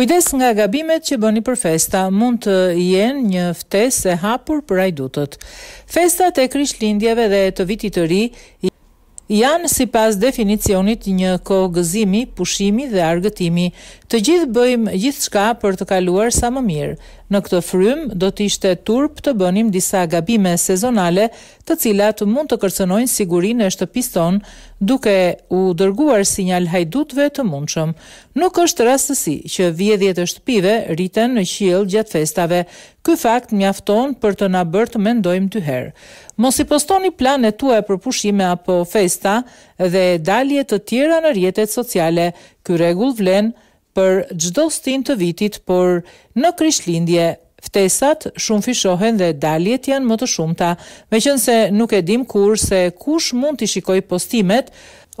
Kujdes nga gabimet që bëni për festa, mund të jenë një ftesë e hapur për ajdutët. Festat e krishtlindjeve dhe të vitit të ri janë si pas definicionit një kogëzimi, pushimi dhe argëtimi. Të gjithë bëjmë gjithë shka për të kaluar sa më mirë. Në këtë frym, do të ishte turp të bënim disa gabime sezonale të cilat mund të kërcënojnë sigurin e shtëpis ton, duke u dërguar sinjal hajdutve të mundshëm. Nuk është rastësi që vjedhjet e shtëpive rriten në qilë gjatë festave, Ky fakt mjafton për të na bërë të mendojmë dy herë. Mos i postoni planet tuaja për pushime apo festa dhe dalje të tjera në rrjetet sociale. Ky rregull vlen për çdo stin të vitit, por në Krishtlindje Ftesat shumë fishohen dhe daljet janë më të shumta, meqense nuk e dim kur se kush mund të shikoj postimet,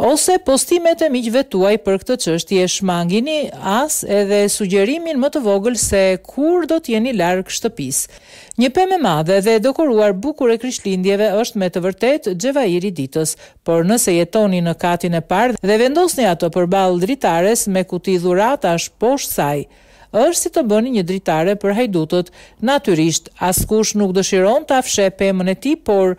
ose postimet e miqve tuaj për këtë çështje shmangini as edhe sugjerimin më të vogël se kur do të jeni larg Një pemë e madhe dhe dekoruar bukur e krishtlindjeve është me të vërtet xhevairi ditës, por nëse jetoni në katin e parë dhe vendosni ato balë dritares me kuti dhuratash poshtë saj, është si të bëni një dritare për hajdutët. Natyrisht, askush nuk dëshiron të afshe pëmën e ti, por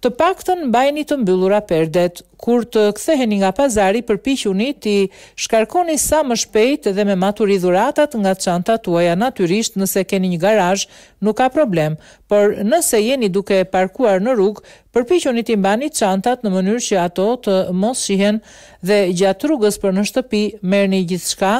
të paktën bajni të mbyllura perdet. Kur të ktheheni nga pazari, përpiquni ti shkarkoni sa më shpejt dhe me maturi dhuratat nga çanta tuaja natyrisht nëse keni një garazh, nuk ka problem, por nëse jeni duke parkuar në rrugë, përpiquni ti mbani çantat në mënyrë që ato të mos shihen dhe gjatë rrugës për në shtëpi merrni gjithçka,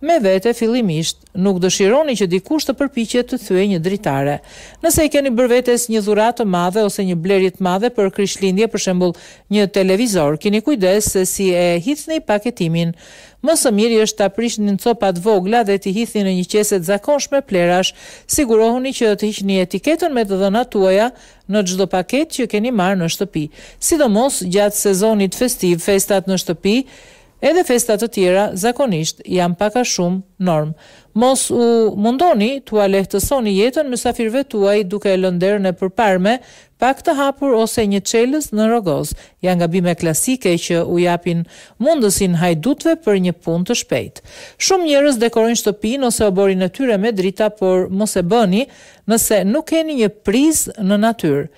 Me vete fillimisht nuk dëshironi që dikush të përpiqet të thue një dritare. Nëse i keni bërë vetes një dhuratë të madhe ose një blerje të madhe për Krishtlindje, për shembull, një televizor, keni kujdes se si e hithni paketimin. Më së miri është ta prishni në copa të vogla dhe t'i hithni në një qese të zakonshme plerash. Sigurohuni që të hiqni etiketën me të dhënat tuaja në çdo paketë që keni marrë në shtëpi. Sidomos gjatë sezonit festiv, festat në shtëpi, Edhe festat të tjera zakonisht janë paka shumë normë, Mos u mundoni të alehtësoni jetën mësafirve tuaj duke e lënderën e përparme, pak të hapur ose një qeles në rogoz, janë gabime klasike që u japin mundësin hajdutve për një pun të shpejt. Shumë njërës dekorin shtëpin ose oborin e tyre me drita, por mos e bëni nëse nuk keni një priz në natyrë.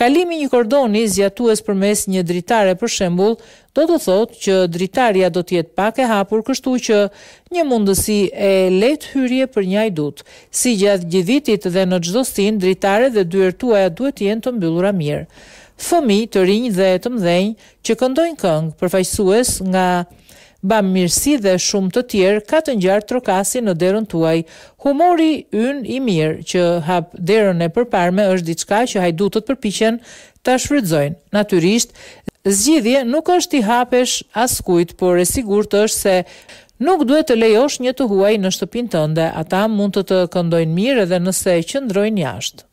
Kalimi një kordoni zjatues për mes një dritare për shembul, do të thotë që dritarja do tjetë pak e hapur, kështu që një mundësi e lehtë hyrje për një ajdut. Si gjatë gjithitit dhe në gjdo sin, dritare dhe dyertuaja duhet jenë të mbyllura mirë. Fëmi të rinj dhe të mdhenj që këndojnë këngë përfajsues nga bam mirësi dhe shumë të tjerë ka të njartë trokasi në derën tuaj. Humori yn i mirë që hap derën e përparme është diçka që ajdutët përpichen të shfridzojnë. Naturisht, zgjidhje nuk është i hapesh askujt, por e sigur të është se Nuk duhet të lejosh një të huaj në shtëpinë tënde, ata mund të të këndojnë mirë edhe nëse e qëndrojnë jashtë.